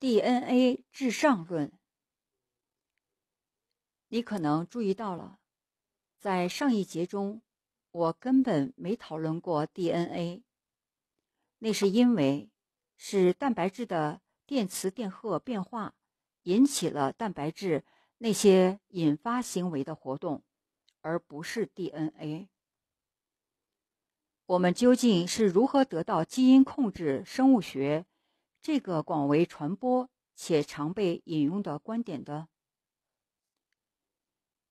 DNA 至上论。你可能注意到了，在上一节中，我根本没讨论过 DNA。那是因为是蛋白质的电磁电荷变化引起了蛋白质那些引发行为的活动，而不是 DNA。我们究竟是如何得到基因控制生物学？这个广为传播且常被引用的观点的，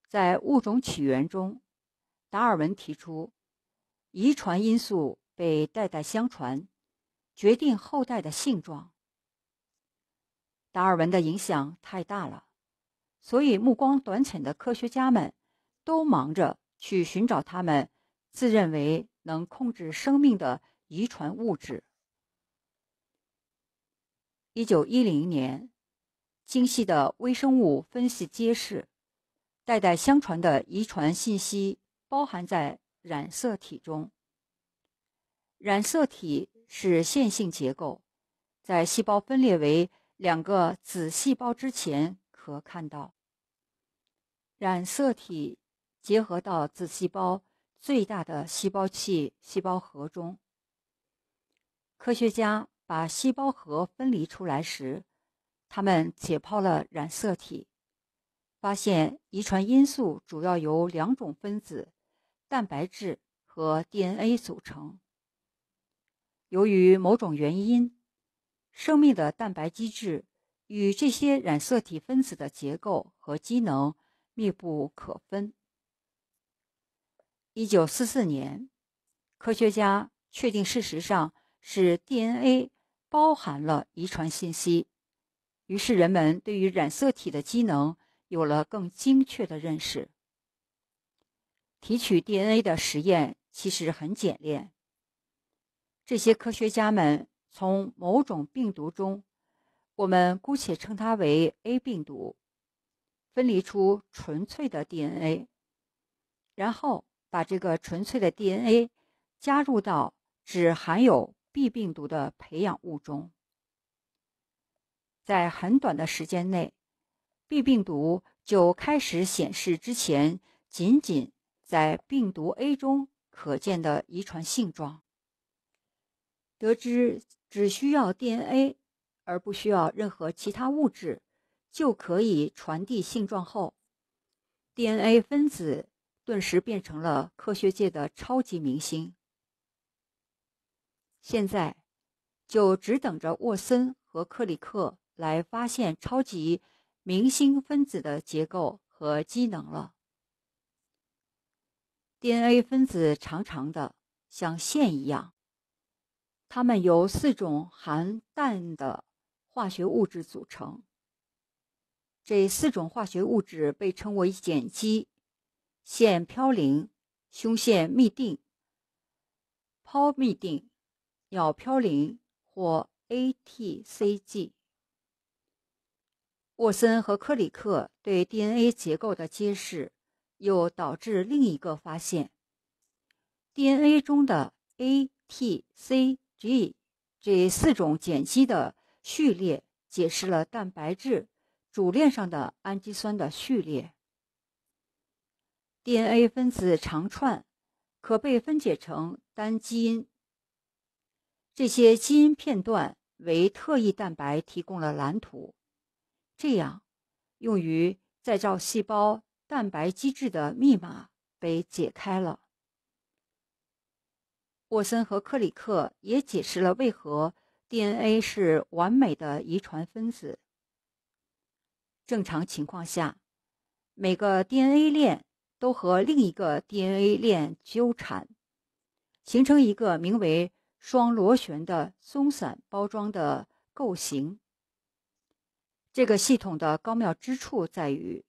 在物种起源中，达尔文提出，遗传因素被代代相传，决定后代的性状。达尔文的影响太大了，所以目光短浅的科学家们都忙着去寻找他们自认为能控制生命的遗传物质。一九一零年，精细的微生物分析揭示，代代相传的遗传信息包含在染色体中。染色体是线性结构，在细胞分裂为两个子细胞之前可看到。染色体结合到子细胞最大的细胞器——细胞核中。科学家。把细胞核分离出来时，他们解剖了染色体，发现遗传因素主要由两种分子——蛋白质和 DNA 组成。由于某种原因，生命的蛋白机制与这些染色体分子的结构和机能密不可分。1944年，科学家确定事实上是 DNA。包含了遗传信息，于是人们对于染色体的机能有了更精确的认识。提取 DNA 的实验其实很简练。这些科学家们从某种病毒中，我们姑且称它为 A 病毒，分离出纯粹的 DNA，然后把这个纯粹的 DNA 加入到只含有 B 病毒的培养物中，在很短的时间内，B 病毒就开始显示之前仅仅在病毒 A 中可见的遗传性状。得知只需要 DNA 而不需要任何其他物质就可以传递性状后，DNA 分子顿时变成了科学界的超级明星。现在就只等着沃森和克里克来发现超级明星分子的结构和机能了。DNA 分子长长的，像线一样，它们由四种含氮的化学物质组成。这四种化学物质被称为碱基：腺嘌呤、胸腺嘧啶、胞嘧啶。鸟嘌呤或 A、T、C、G。沃森和克里克对 DNA 结构的揭示，又导致另一个发现：DNA 中的 A、T、C、G 这四种碱基的序列，解释了蛋白质主链上的氨基酸的序列。DNA 分子长串可被分解成单基因。这些基因片段为特异蛋白提供了蓝图，这样用于再造细胞蛋白机制的密码被解开了。沃森和克里克也解释了为何 DNA 是完美的遗传分子。正常情况下，每个 DNA 链都和另一个 DNA 链纠缠，形成一个名为。双螺旋的松散包装的构型，这个系统的高妙之处在于，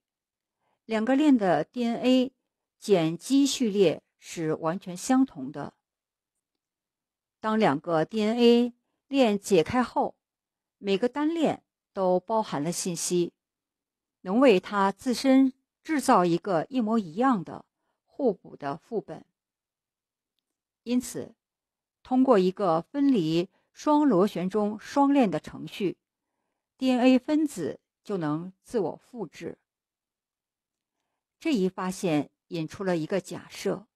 两个链的 DNA 碱基序列是完全相同的。当两个 DNA 链解开后，每个单链都包含了信息，能为它自身制造一个一模一样的互补的副本。因此。通过一个分离双螺旋中双链的程序，DNA 分子就能自我复制。这一发现引出了一个假设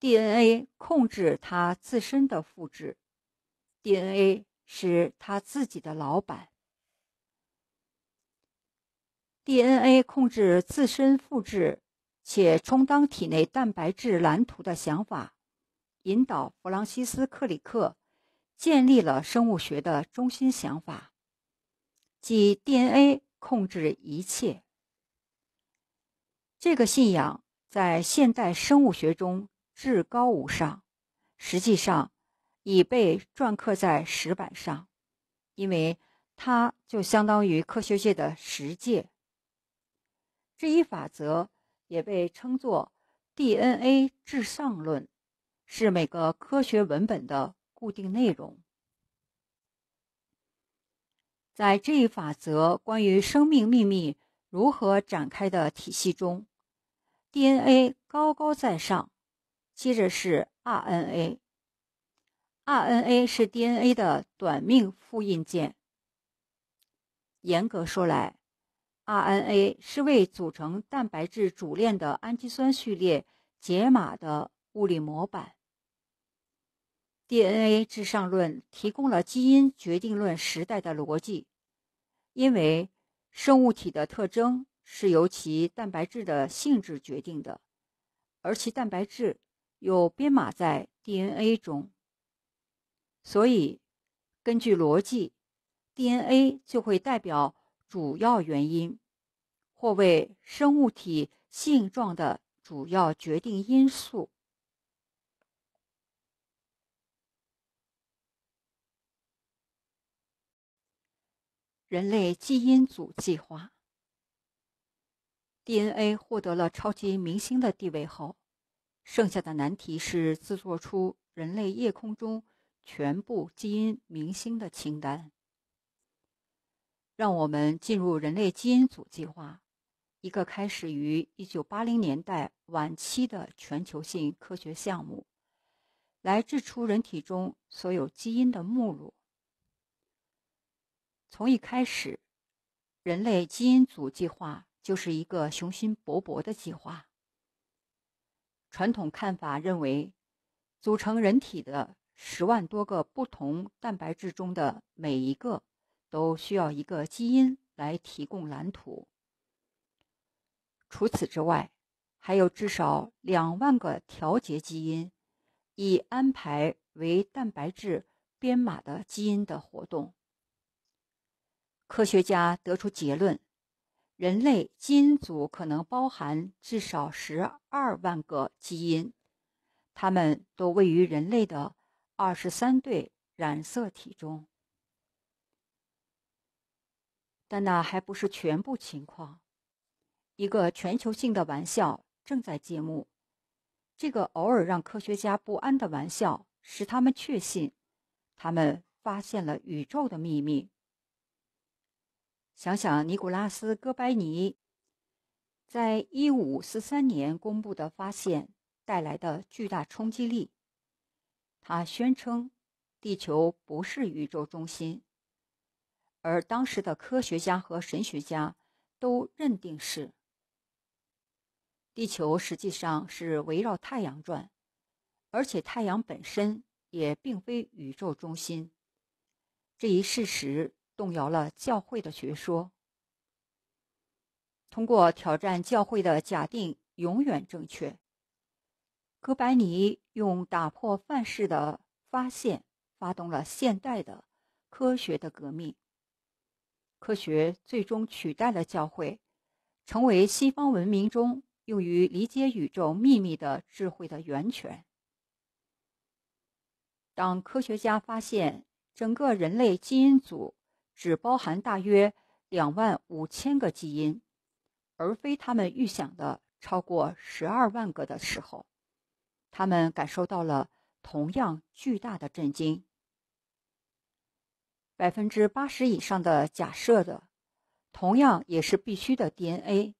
：DNA 控制它自身的复制，DNA 是它自己的老板。DNA 控制自身复制且充当体内蛋白质蓝图的想法。引导弗朗西斯克里克建立了生物学的中心想法，即 DNA 控制一切。这个信仰在现代生物学中至高无上，实际上已被篆刻在石板上，因为它就相当于科学界的十诫。这一法则也被称作 DNA 至上论。是每个科学文本的固定内容。在这一法则关于生命秘密如何展开的体系中，DNA 高高在上，接着是 RNA。RNA 是 DNA 的短命复印件。严格说来，RNA 是为组成蛋白质主链的氨基酸序列解码的物理模板。DNA 至上论提供了基因决定论时代的逻辑，因为生物体的特征是由其蛋白质的性质决定的，而其蛋白质又编码在 DNA 中，所以根据逻辑，DNA 就会代表主要原因，或为生物体性状的主要决定因素。人类基因组计划，DNA 获得了超级明星的地位后，剩下的难题是制作出人类夜空中全部基因明星的清单。让我们进入人类基因组计划，一个开始于1980年代晚期的全球性科学项目，来制出人体中所有基因的目录。从一开始，人类基因组计划就是一个雄心勃勃的计划。传统看法认为，组成人体的十万多个不同蛋白质中的每一个都需要一个基因来提供蓝图。除此之外，还有至少两万个调节基因，以安排为蛋白质编码的基因的活动。科学家得出结论：人类基因组可能包含至少十二万个基因，它们都位于人类的二十三对染色体中。但那还不是全部情况。一个全球性的玩笑正在揭幕。这个偶尔让科学家不安的玩笑，使他们确信，他们发现了宇宙的秘密。想想尼古拉斯·哥白尼在一五四三年公布的发现带来的巨大冲击力，他宣称地球不是宇宙中心，而当时的科学家和神学家都认定是地球实际上是围绕太阳转，而且太阳本身也并非宇宙中心这一事实。动摇了教会的学说。通过挑战教会的假定永远正确，哥白尼用打破范式的发现，发动了现代的科学的革命。科学最终取代了教会，成为西方文明中用于理解宇宙秘密的智慧的源泉。当科学家发现整个人类基因组。只包含大约两万五千个基因，而非他们预想的超过十二万个的时候，他们感受到了同样巨大的震惊。百分之八十以上的假设的，同样也是必须的 DNA，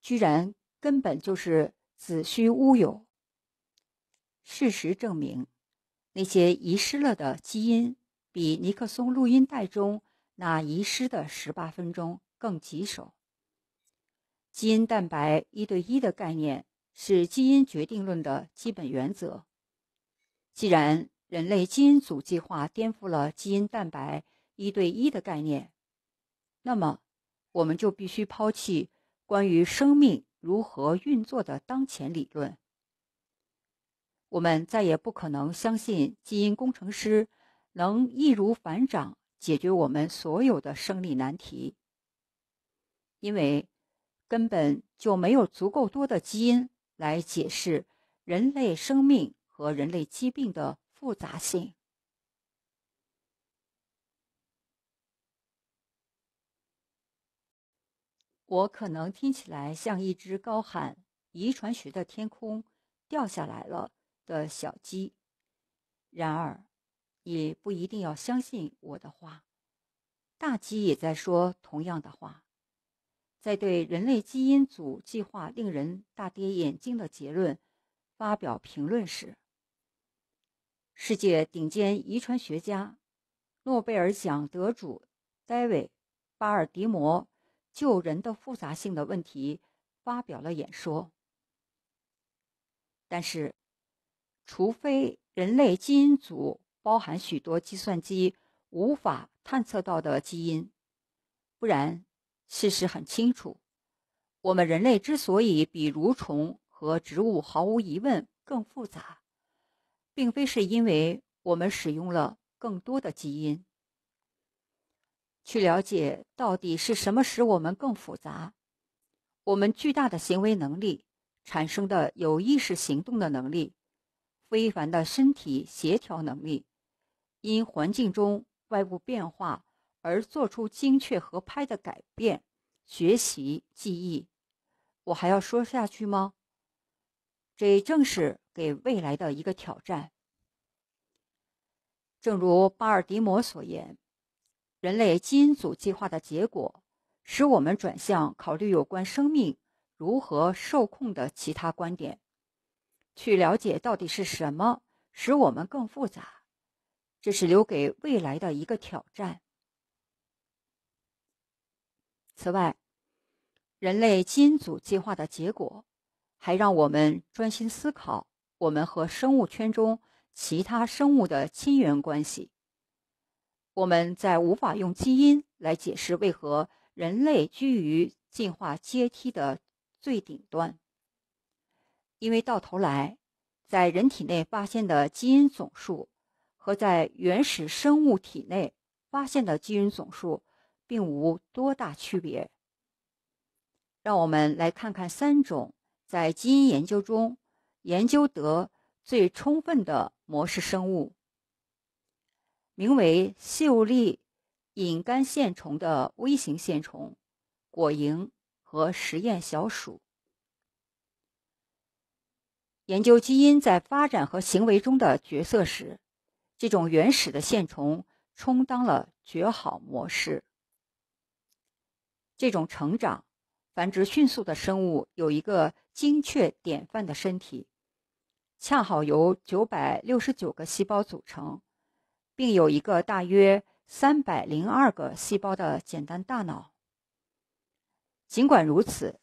居然根本就是子虚乌有。事实证明，那些遗失了的基因比尼克松录音带中。那遗失的十八分钟更棘手。基因蛋白一对一的概念是基因决定论的基本原则。既然人类基因组计划颠覆了基因蛋白一对一的概念，那么我们就必须抛弃关于生命如何运作的当前理论。我们再也不可能相信基因工程师能易如反掌。解决我们所有的生理难题，因为根本就没有足够多的基因来解释人类生命和人类疾病的复杂性。我可能听起来像一只高喊“遗传学的天空掉下来了”的小鸡，然而。也不一定要相信我的话。大鸡也在说同样的话。在对人类基因组计划令人大跌眼镜的结论发表评论时，世界顶尖遗传学家、诺贝尔奖得主戴维·巴尔迪摩就人的复杂性的问题发表了演说。但是，除非人类基因组。包含许多计算机无法探测到的基因，不然事实很清楚。我们人类之所以比蠕虫和植物毫无疑问更复杂，并非是因为我们使用了更多的基因。去了解到底是什么使我们更复杂，我们巨大的行为能力产生的有意识行动的能力，非凡的身体协调能力。因环境中外部变化而做出精确合拍的改变，学习记忆。我还要说下去吗？这正是给未来的一个挑战。正如巴尔迪摩所言，人类基因组计划的结果使我们转向考虑有关生命如何受控的其他观点，去了解到底是什么使我们更复杂。这是留给未来的一个挑战。此外，人类基因组计划的结果还让我们专心思考我们和生物圈中其他生物的亲缘关系。我们在无法用基因来解释为何人类居于进化阶梯的最顶端，因为到头来，在人体内发现的基因总数。和在原始生物体内发现的基因总数并无多大区别。让我们来看看三种在基因研究中研究得最充分的模式生物：名为秀丽隐杆线虫的微型线虫、果蝇和实验小鼠。研究基因在发展和行为中的角色时，这种原始的线虫充当了绝好模式。这种成长、繁殖迅速的生物有一个精确典范的身体，恰好由九百六十九个细胞组成，并有一个大约三百零二个细胞的简单大脑。尽管如此，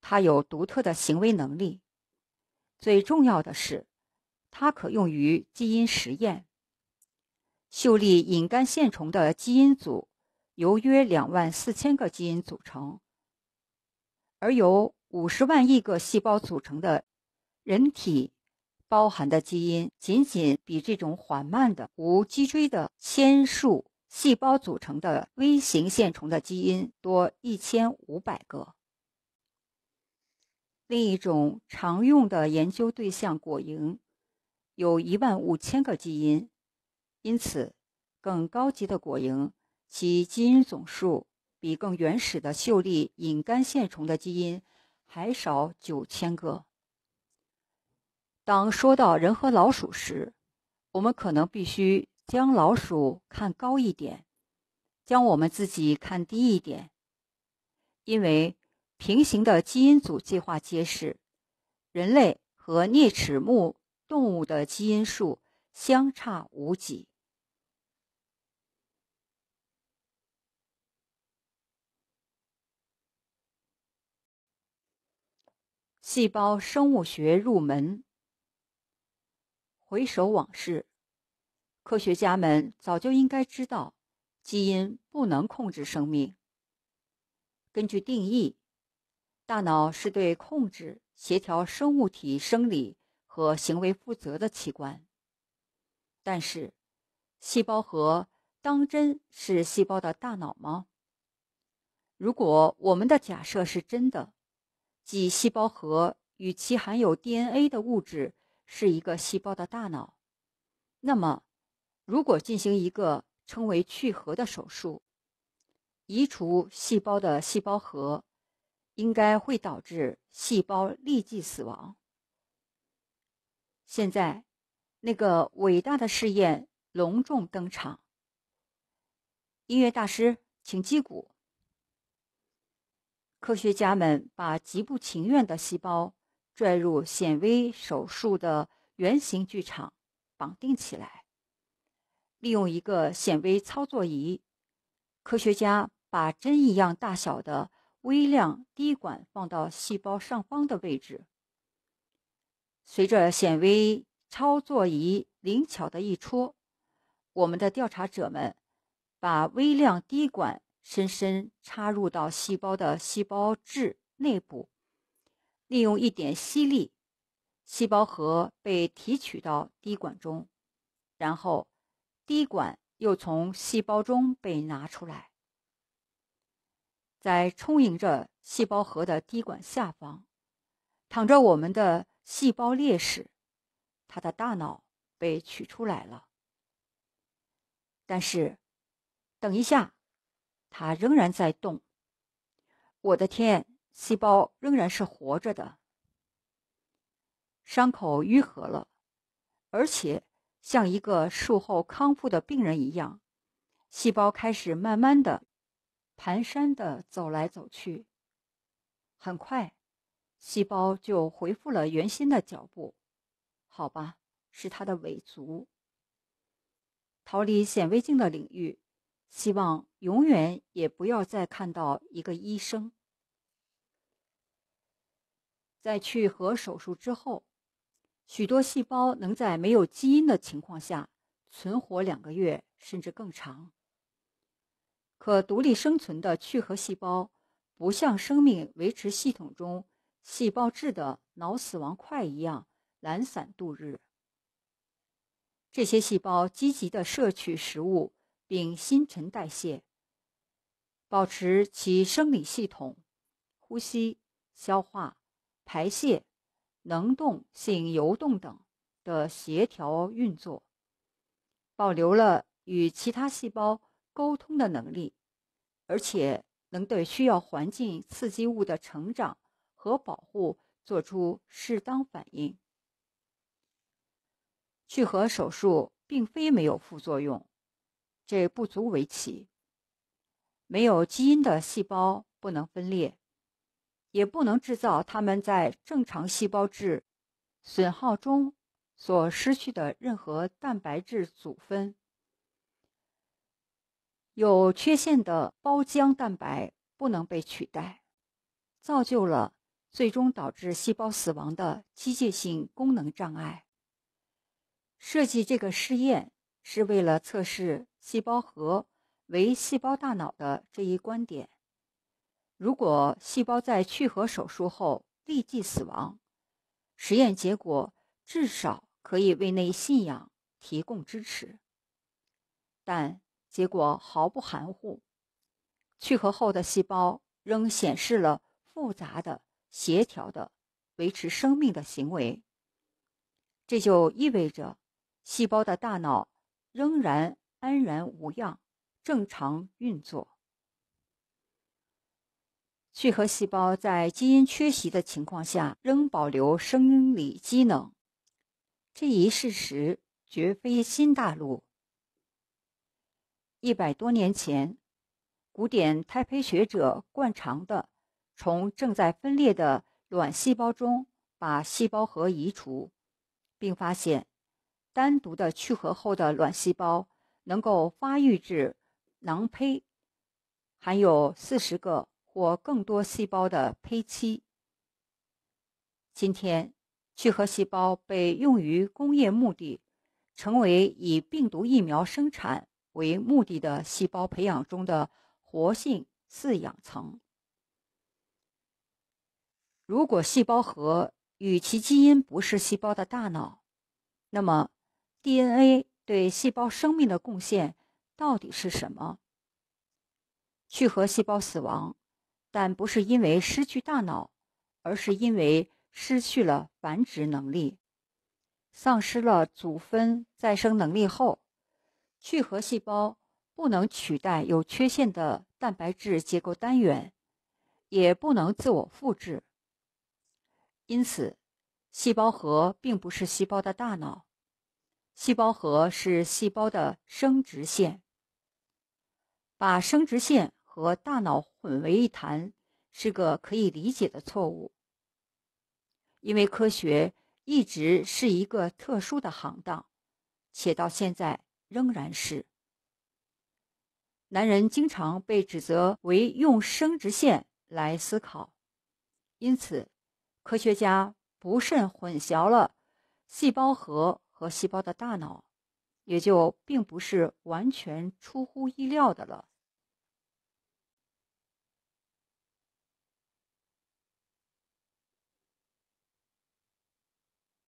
它有独特的行为能力。最重要的是，它可用于基因实验。秀丽隐杆线虫的基因组由约两万四千个基因组成，而由五十万亿个细胞组成的，人体包含的基因仅仅比这种缓慢的、无脊椎的纤细细胞组成的微型线虫的基因多一千五百个。另一种常用的研究对象果蝇有一万五千个基因。因此，更高级的果蝇其基因总数比更原始的秀丽隐杆线虫的基因还少九千个。当说到人和老鼠时，我们可能必须将老鼠看高一点，将我们自己看低一点，因为平行的基因组计划揭示，人类和啮齿目动物的基因数相差无几。细胞生物学入门。回首往事，科学家们早就应该知道，基因不能控制生命。根据定义，大脑是对控制、协调生物体生理和行为负责的器官。但是，细胞核当真是细胞的大脑吗？如果我们的假设是真的。即细胞核与其含有 DNA 的物质是一个细胞的大脑。那么，如果进行一个称为去核的手术，移除细胞的细胞核，应该会导致细胞立即死亡。现在，那个伟大的试验隆重登场。音乐大师，请击鼓。科学家们把极不情愿的细胞拽入显微手术的圆形剧场，绑定起来。利用一个显微操作仪，科学家把针一样大小的微量滴管放到细胞上方的位置。随着显微操作仪灵巧的一戳，我们的调查者们把微量滴管。深深插入到细胞的细胞质内部，利用一点吸力，细胞核被提取到滴管中，然后滴管又从细胞中被拿出来。在充盈着细胞核的滴管下方，躺着我们的细胞裂士，他的大脑被取出来了。但是，等一下。它仍然在动，我的天，细胞仍然是活着的，伤口愈合了，而且像一个术后康复的病人一样，细胞开始慢慢的、蹒跚的走来走去。很快，细胞就恢复了原先的脚步。好吧，是它的尾足，逃离显微镜的领域，希望。永远也不要再看到一个医生。在去核手术之后，许多细胞能在没有基因的情况下存活两个月甚至更长。可独立生存的去核细胞不像生命维持系统中细胞质的脑死亡块一样懒散度日。这些细胞积极的摄取食物并新陈代谢。保持其生理系统、呼吸、消化、排泄、能动性、游动等的协调运作，保留了与其他细胞沟通的能力，而且能对需要环境刺激物的成长和保护做出适当反应。去核手术并非没有副作用，这不足为奇。没有基因的细胞不能分裂，也不能制造它们在正常细胞质损耗中所失去的任何蛋白质组分。有缺陷的胞浆蛋白不能被取代，造就了最终导致细胞死亡的机械性功能障碍。设计这个试验是为了测试细胞核。为细胞大脑的这一观点，如果细胞在去核手术后立即死亡，实验结果至少可以为那信仰提供支持。但结果毫不含糊，去核后的细胞仍显示了复杂的、协调的维持生命的行为。这就意味着，细胞的大脑仍然安然无恙。正常运作，去核细胞在基因缺席的情况下仍保留生理机能，这一事实绝非新大陆。一百多年前，古典胎胚学者惯常的从正在分裂的卵细胞中把细胞核移除，并发现单独的去核后的卵细胞能够发育至。囊胚含有四十个或更多细胞的胚期。今天，聚合细胞被用于工业目的，成为以病毒疫苗生产为目的的细胞培养中的活性饲养层。如果细胞核与其基因不是细胞的大脑，那么 DNA 对细胞生命的贡献。到底是什么？去核细胞死亡，但不是因为失去大脑，而是因为失去了繁殖能力。丧失了组分再生能力后，去核细胞不能取代有缺陷的蛋白质结构单元，也不能自我复制。因此，细胞核并不是细胞的大脑。细胞核是细胞的生殖腺，把生殖腺和大脑混为一谈是个可以理解的错误，因为科学一直是一个特殊的行当，且到现在仍然是。男人经常被指责为用生殖腺来思考，因此科学家不慎混淆了细胞核。和细胞的大脑，也就并不是完全出乎意料的了。